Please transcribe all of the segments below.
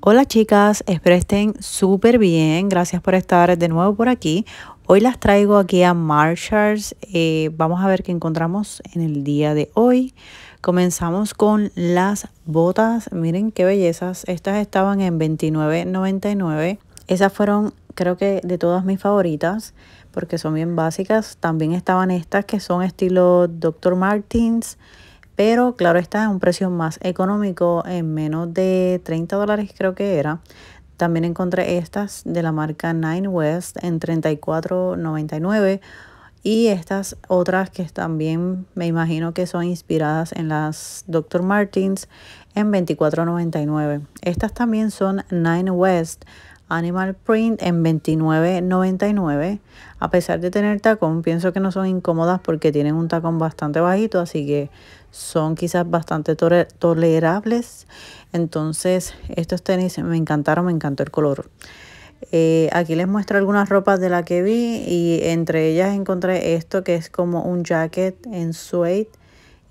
Hola chicas, espero estén súper bien. Gracias por estar de nuevo por aquí. Hoy las traigo aquí a Marshalls. Eh, vamos a ver qué encontramos en el día de hoy. Comenzamos con las botas. Miren qué bellezas. Estas estaban en $29.99. Esas fueron creo que de todas mis favoritas porque son bien básicas. También estaban estas que son estilo Dr. Martin's pero claro está es un precio más económico, en menos de 30 dólares creo que era. También encontré estas de la marca Nine West en $34.99 y estas otras que también me imagino que son inspiradas en las Dr. Martin's en $24.99. Estas también son Nine West, Animal Print en $29.99. A pesar de tener tacón, pienso que no son incómodas porque tienen un tacón bastante bajito, así que son quizás bastante tolerables. Entonces, estos tenis me encantaron, me encantó el color. Eh, aquí les muestro algunas ropas de la que vi y entre ellas encontré esto que es como un jacket en suede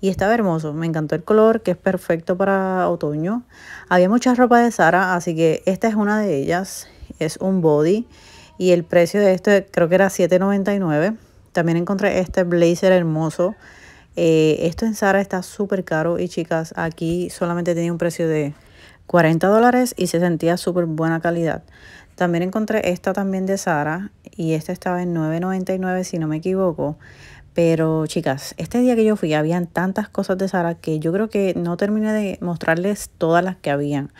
y estaba hermoso. Me encantó el color, que es perfecto para otoño. Había muchas ropas de Sara, así que esta es una de ellas. Es un body y el precio de esto creo que era $7.99. También encontré este blazer hermoso. Eh, esto en Sara está súper caro y chicas, aquí solamente tenía un precio de 40 dólares y se sentía súper buena calidad. También encontré esta también de Sara y esta estaba en $9.99 si no me equivoco. Pero chicas, este día que yo fui habían tantas cosas de Sara que yo creo que no terminé de mostrarles todas las que habían,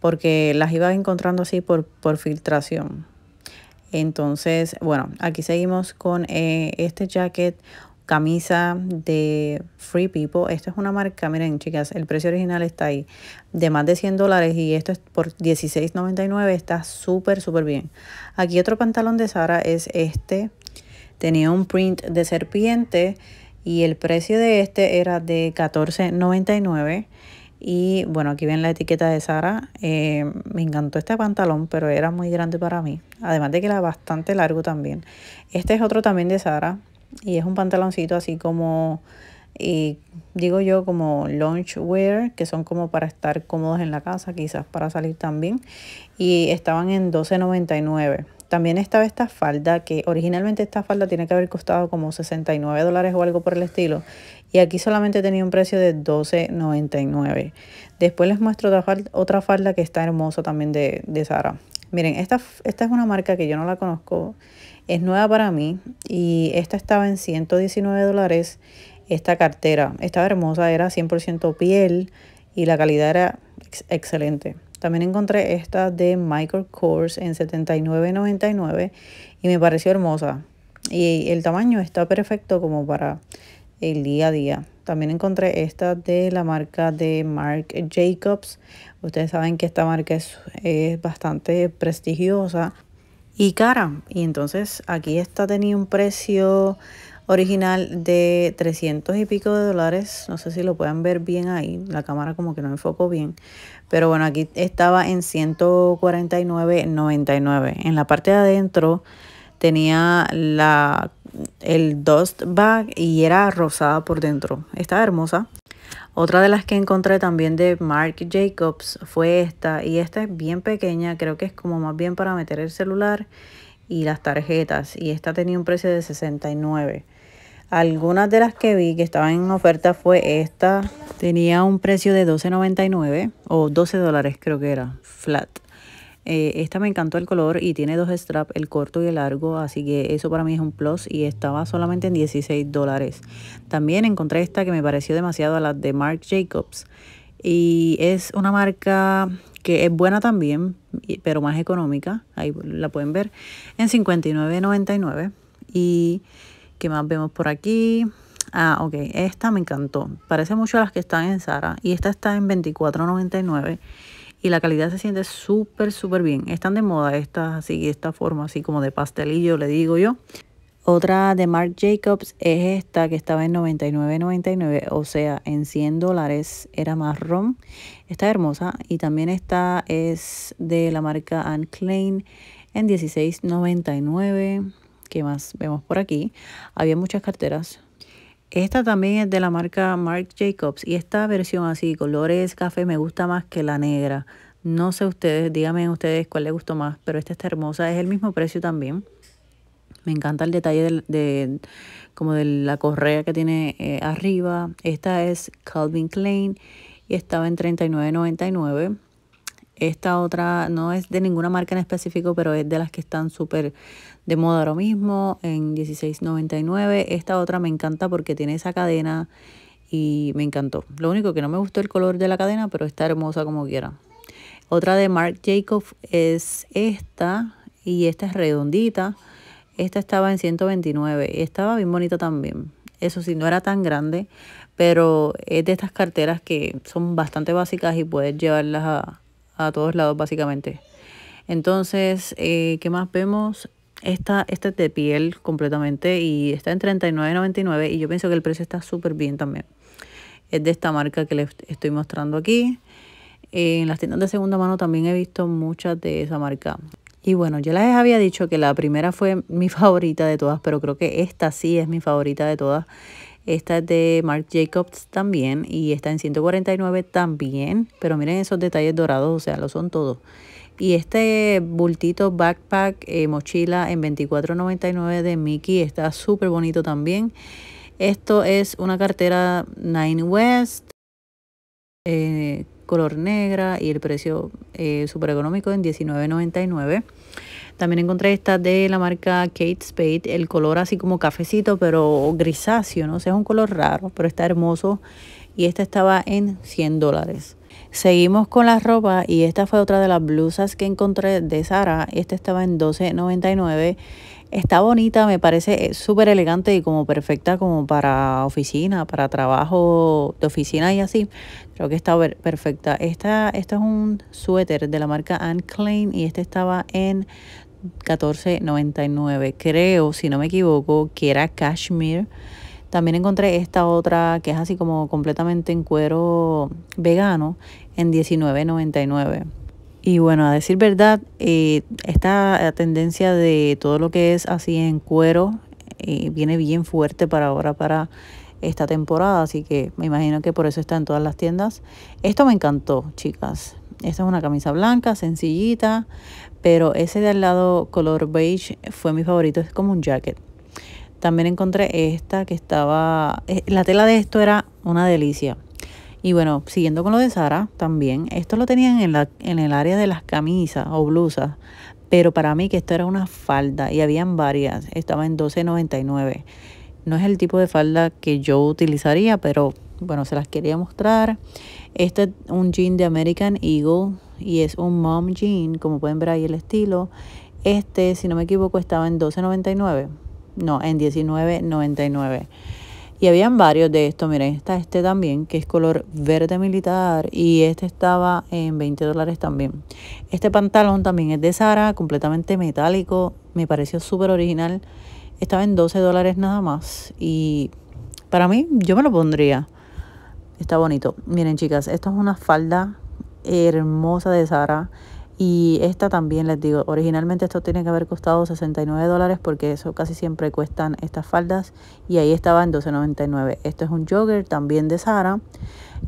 porque las iba encontrando así por, por filtración. Entonces, bueno, aquí seguimos con eh, este jacket, camisa de Free People. Esto es una marca, miren chicas, el precio original está ahí, de más de 100 dólares y esto es por $16.99, está súper, súper bien. Aquí otro pantalón de Sara es este tenía un print de serpiente y el precio de este era de $14.99. Y bueno, aquí ven la etiqueta de Sara. Eh, me encantó este pantalón, pero era muy grande para mí. Además de que era bastante largo también. Este es otro también de Sara. Y es un pantaloncito así como, eh, digo yo, como wear. que son como para estar cómodos en la casa, quizás para salir también. Y estaban en $12.99. También estaba esta falda, que originalmente esta falda tiene que haber costado como 69 dólares o algo por el estilo. Y aquí solamente tenía un precio de 12.99. Después les muestro otra falda, que está hermosa también de, Sara. Miren, esta, esta es una marca que yo no la conozco. Es nueva para mí y esta estaba en 119 dólares. Esta cartera estaba hermosa, era 100% piel y la calidad era excelente. También encontré esta de Michael Kors en $79.99 y me pareció hermosa. Y el tamaño está perfecto como para el día a día. También encontré esta de la marca de Marc Jacobs. Ustedes saben que esta marca es, es bastante prestigiosa y cara. Y entonces aquí esta tenía un precio original de 300 y pico de dólares. No sé si lo pueden ver bien ahí, la cámara como que no enfocó bien. Pero bueno, aquí estaba en 149.99. En la parte de adentro tenía la, el dust bag y era rosada por dentro. Estaba hermosa. Otra de las que encontré también de Marc Jacobs fue esta. Y esta es bien pequeña, creo que es como más bien para meter el celular y las tarjetas y esta tenía un precio de 69. Algunas de las que vi que estaban en oferta fue esta. Tenía un precio de 12.99 o 12 dólares creo que era, flat. Eh, esta me encantó el color y tiene dos straps, el corto y el largo, así que eso para mí es un plus y estaba solamente en 16 dólares. También encontré esta que me pareció demasiado a la de Marc Jacobs y es una marca que es buena también, pero más económica, ahí la pueden ver, en 59.99. ¿Y qué más vemos por aquí? Ah, ok, esta me encantó. Parece mucho a las que están en Sara y esta está en 24.99 y la calidad se siente súper, súper bien. Están de moda estas así, esta forma así como de pastelillo, le digo yo. Otra de Marc Jacobs es esta que estaba en 99.99, o sea, en 100 dólares era marrón. Está hermosa y también esta es de la marca Anne Klein en 16.99. ¿Qué más vemos por aquí? Había muchas carteras. Esta también es de la marca Marc Jacobs y esta versión así, colores café, me gusta más que la negra. No sé ustedes, díganme ustedes cuál les gustó más, pero esta está hermosa, es el mismo precio también. Me encanta el detalle de, como de la correa que tiene eh, arriba. Esta es Calvin Klein y estaba en $39.99. Esta otra no es de ninguna marca en específico, pero es de las que están súper de moda ahora mismo, en $16.99. Esta otra me encanta porque tiene esa cadena y me encantó. Lo único que no me gustó el color de la cadena, pero está hermosa como quiera. Otra de Marc Jacobs es esta y esta es redondita esta estaba en 129. Estaba bien bonita también. Eso sí, no era tan grande, pero es de estas carteras que son bastante básicas y puedes llevarlas a, todos lados básicamente. Entonces, eh, ¿qué más vemos? Esta, es de piel completamente y está en $39.99 y yo pienso que el precio está súper bien también. Es de esta marca que les estoy mostrando aquí. en las tiendas de segunda mano también he visto muchas de esa marca. Y bueno, yo les había dicho que la primera fue mi favorita de todas, pero creo que esta sí es mi favorita de todas. Esta es de Marc Jacobs también y está en 149 también, pero miren esos detalles dorados, o sea, lo son todos. Y este bultito backpack, eh, mochila en 24.99 de Mickey está súper bonito también. Esto es una cartera Nine West. Eh, color negra y el precio eh, super económico en $19.99. También encontré esta de la marca Kate Spade, el color así como cafecito pero grisáceo, no sé, es un color raro, pero está hermoso y esta estaba en 100 dólares. Seguimos con la ropa y esta fue otra de las blusas que encontré de Sara. Esta estaba en $12.99. Está bonita, me parece eh, súper elegante y como perfecta como para oficina, para trabajo de oficina y así. Creo que está perfecta. Esta, es un suéter de la marca Anne Klein y este estaba en 14.99. Creo, si no me equivoco, que era cashmere. También encontré esta otra que es así como completamente en cuero vegano en $19.99. Y bueno, a decir verdad, eh, esta tendencia de todo lo que es así en cuero eh, viene bien fuerte para ahora, para esta temporada, así que me imagino que por eso está en todas las tiendas. Esto me encantó, chicas. Esta es una camisa blanca, sencillita, pero ese de al lado color beige fue mi favorito, es como un jacket. También encontré esta que estaba... Eh, la tela de esto era una delicia. Y bueno, siguiendo con lo de Sara, también, esto lo tenían en, la, en el área de las camisas o blusas, pero para mí que esto era una falda y habían varias, estaba en 12.99. No es el tipo de falda que yo utilizaría, pero bueno, se las quería mostrar. Este es un jean de American Eagle y es un mom jean, como pueden ver ahí el estilo. Este, si no me equivoco, estaba en 12.99 no, en 19.99. Y habían varios de estos, miren, está este también, que es color verde militar y este estaba en 20 dólares también. Este pantalón también es de Sara, completamente metálico, me pareció súper original. Estaba en 12 dólares nada más y para mí yo me lo pondría. Está bonito. Miren chicas, esta es una falda hermosa de Sara y esta también les digo, originalmente esto tiene que haber costado 69 dólares porque eso casi siempre cuestan estas faldas y ahí estaba en 12.99. Esto es un jogger también de Sara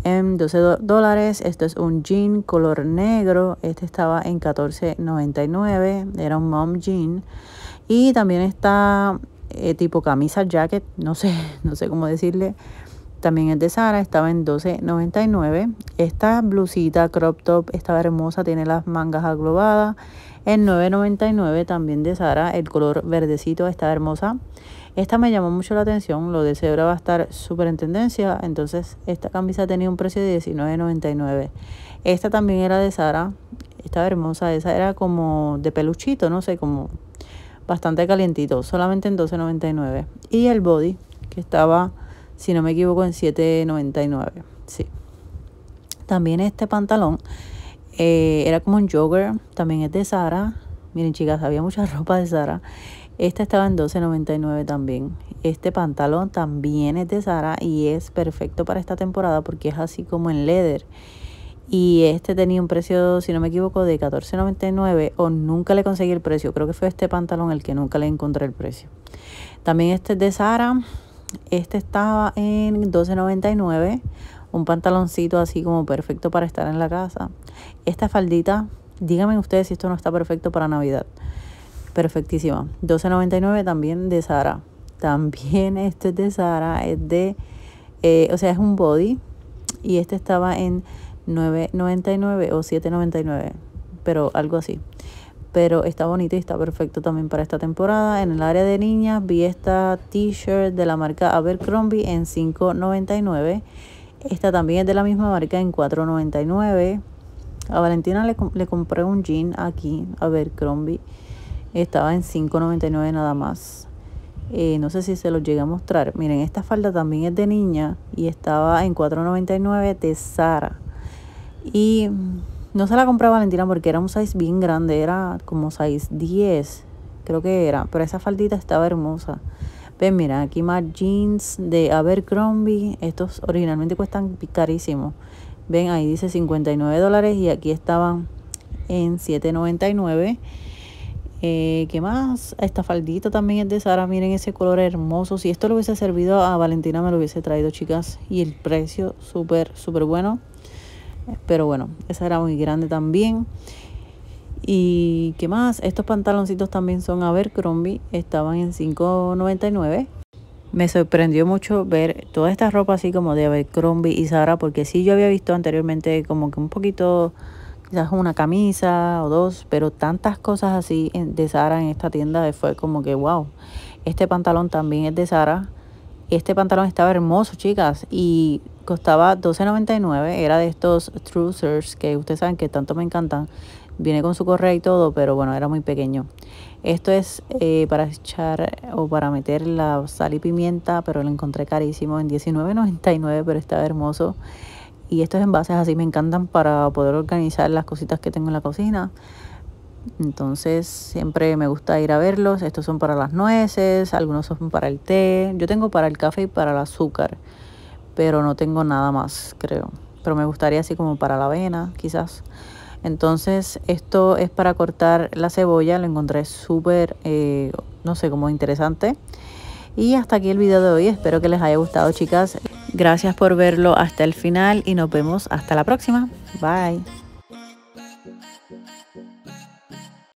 en 12 dólares. Esto es un jean color negro. Este estaba en 14.99. Era un mom jean. Y también está eh, tipo camisa jacket, no sé, no sé cómo decirle también es de Sara, estaba en $12.99. Esta blusita crop top estaba hermosa, tiene las mangas aglobadas. En $9.99 también de Sara, el color verdecito Estaba hermosa. Esta me llamó mucho la atención, lo de Zebra va a estar súper en tendencia, entonces esta camisa tenía un precio de $19.99. Esta también era de Sara, estaba hermosa, esa era como de peluchito, no sé, como bastante calientito, solamente en $12.99. Y el body, que estaba si no me equivoco, en 7.99. Sí. También este pantalón eh, era como un jogger, también es de Sara. Miren, chicas, había mucha ropa de Sara. Este estaba en 12.99 también. Este pantalón también es de Sara y es perfecto para esta temporada porque es así como en leather. Y este tenía un precio, si no me equivoco, de 14.99 o nunca le conseguí el precio. Creo que fue este pantalón el que nunca le encontré el precio. También este es de Sara. Este estaba en $12.99, un pantaloncito así como perfecto para estar en la casa. Esta faldita, díganme ustedes si esto no está perfecto para Navidad. Perfectísima. $12.99 también de Sara. También este es de Sara, es de, eh, o sea, es un body. Y este estaba en $9.99 o $7.99, pero algo así pero está bonita y está perfecto también para esta temporada. En el área de niñas vi esta t-shirt de la marca Abercrombie en $5.99. Esta también es de la misma marca en $4.99. A Valentina le, compré un jean aquí, Abercrombie. Estaba en $5.99 nada más. Eh, no sé si se los llegué a mostrar. Miren, esta falda también es de niña y estaba en $4.99 de Sara. Y no se la compré a Valentina porque era un size bien grande, era como size 10, creo que era, pero esa faldita estaba hermosa. Ven, mira, aquí más jeans de Abercrombie, estos originalmente cuestan carísimo. Ven, ahí dice 59 dólares y aquí estaban en 7.99. Eh, ¿Qué más? Esta faldita también es de Sara. Miren ese color hermoso. Si esto lo hubiese servido a Valentina, me lo hubiese traído, chicas. Y el precio súper, súper bueno. Pero bueno, esa era muy grande también. ¿Y qué más? Estos pantaloncitos también son Abercrombie, estaban en $5.99. Me sorprendió mucho ver toda esta ropa así como de Abercrombie y Sara porque si yo había visto anteriormente como que un poquito, quizás una camisa o dos, pero tantas cosas así de Sara en esta tienda fue como que wow. Este pantalón también es de Sara este pantalón estaba hermoso, chicas, y costaba $12.99. Era de estos trousers que ustedes saben que tanto me encantan. Viene con su correa y todo, pero bueno, era muy pequeño. Esto es eh, para echar o para meter la sal y pimienta, pero lo encontré carísimo en $19.99, pero estaba hermoso. Y estos envases así me encantan para poder organizar las cositas que tengo en la cocina. Entonces siempre me gusta ir a verlos. Estos son para las nueces, algunos son para el té. Yo tengo para el café y para el azúcar, pero no tengo nada más, creo. Pero me gustaría así como para la avena, quizás. Entonces esto es para cortar la cebolla. Lo encontré súper, eh, no sé, como interesante. Y hasta aquí el video de hoy. Espero que les haya gustado, chicas. Gracias por verlo hasta el final y nos vemos hasta la próxima. Bye.